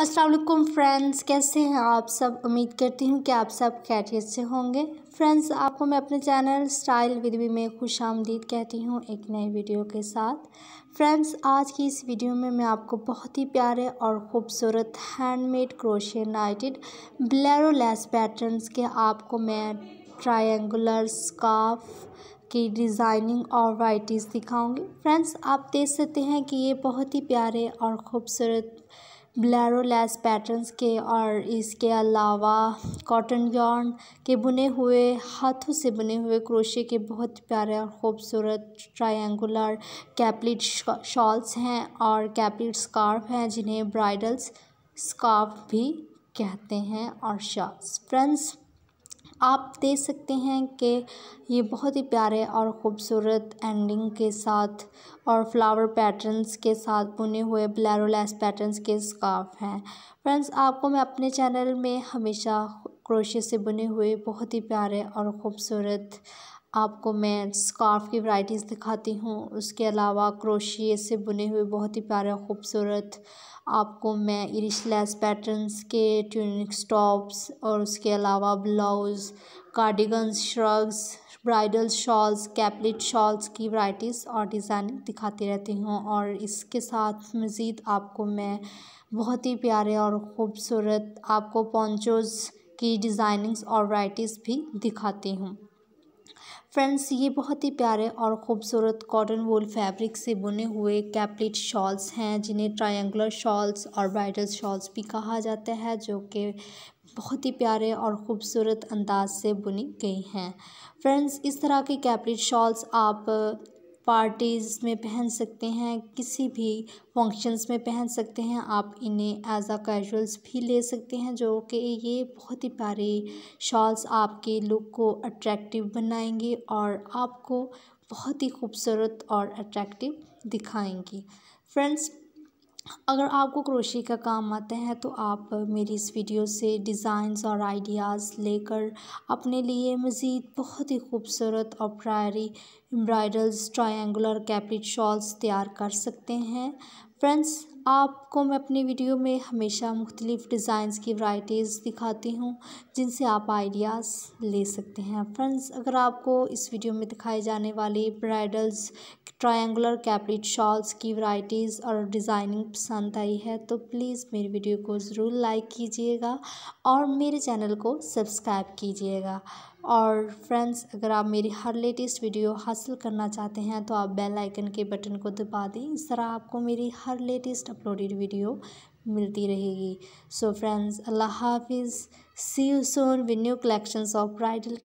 Aslam friends कैसे हैं आप सब उम्मीद करती हूँ कि आप सब खैरियत से होंगे फ्रेंड्स आपको मैं अपने चैनल स्टाइल वी में खुश आमदीद कहती हूँ एक नए वीडियो के साथ फ्रेंड्स आज की इस वीडियो में मैं आपको बहुत ही प्यारे और ख़ूबसूरत handmade crochet knitted bolero lace के आपको मैं ट्राइंगर स्काफ की डिज़ाइनिंग और वाइटीज़ दिखाऊंगी फ्रेंड्स आप देख सकते हैं कि ये बहुत ही प्यारे और ख़ूबसूरत ब्लैरो लैस पैटर्न्स के और इसके अलावा कॉटन यॉर्न के बुने हुए हाथों से बुने हुए क्रोशे के बहुत प्यारे और ख़ूबसूरत ट्रायंगुलर कैपलिट शॉल्स हैं और कैपलिट स्कार्फ हैं जिन्हें ब्राइडल्स स्कार्फ भी कहते हैं और शॉल्स फ्रेंड्स आप देख सकते हैं कि ये बहुत ही प्यारे और खूबसूरत एंडिंग के साथ और फ्लावर पैटर्न्स के साथ बुने हुए ब्लैरो लेस पैटर्न्स के स्कार्फ हैं फ्रेंड्स आपको मैं अपने चैनल में हमेशा क्रोशे से बुने हुए बहुत ही प्यारे और ख़ूबसूरत आपको मैं स्कार्फ़ की वैराइटीज़ दिखाती हूँ उसके अलावा क्रोशिए से बुने हुए बहुत ही प्यारे खूबसूरत आपको मैं इरिश लेस पैटर्न्स के ट्यूनिक टॉप्स और उसके अलावा blouse cardigans shrugs bridal shawls caplet shawls की वैराइटीज़ और डिज़ाइन दिखाती रहती हूँ और इसके साथ मज़ीद आपको मैं बहुत ही प्यारे और ख़ूबसूरत आपको पॉन्चोज़ की डिज़ाइनिंग्स और वैराइटीज़ भी दिखाती हूँ फ्रेंड्स ये बहुत ही प्यारे और ख़ूबसूरत कॉटन वूल फैब्रिक से बुने हुए कैपलेट शॉल्स हैं जिन्हें ट्रायंगुलर शॉल्स और ब्राइडल शॉल्स भी कहा जाता है जो कि बहुत ही प्यारे और ख़ूबसूरत अंदाज से बुनी गई हैं फ्रेंड्स इस तरह के कैपलेट शॉल्स आप पार्टीज़ में पहन सकते हैं किसी भी फंक्शंस में पहन सकते हैं आप इन्हें एज़ आ कैजुअल्स भी ले सकते हैं जो कि ये बहुत ही प्यारे शॉल्स आपके लुक को अट्रैक्टिव बनाएंगे और आपको बहुत ही खूबसूरत और अट्रैक्टिव दिखाएंगी फ्रेंड्स अगर आपको क्रोशी का काम आता है तो आप मेरी इस वीडियो से डिज़ाइंस और आइडियाज़ लेकर अपने लिए मज़ीद बहुत ही खूबसूरत और प्रायरी एम्ब्राइडल्स ट्रायंगुलर कैप्रिट शॉल्स तैयार कर सकते हैं फ्रेंड्स आपको मैं अपनी वीडियो में हमेशा मुख्तलिफ़ डिज़ाइंस की वैरायटीज़ दिखाती हूँ जिनसे आप आइडियाज़ ले सकते हैं फ्रेंड्स अगर आपको इस वीडियो में दिखाए जाने वाले ब्राइडल्स ट्रायंगुलर कैपरेट शॉल्स की वैरायटीज़ और डिज़ाइनिंग पसंद आई है तो प्लीज़ मेरी वीडियो को ज़रूर लाइक कीजिएगा और मेरे चैनल को सब्सक्राइब कीजिएगा और फ्रेंड्स अगर आप मेरी हर लेटेस्ट वीडियो हासिल करना चाहते हैं तो आप बेल आइकन के बटन को दबा दें इस तरह आपको मेरी हर लेटेस्ट लेटेस्ट अपलोडेड वीडियो मिलती रहेगी सो फ्रेंड्स अल्लाह हाफिज़ सी यू सोन विन्यू कलेक्शंस ऑफ ब्राइडल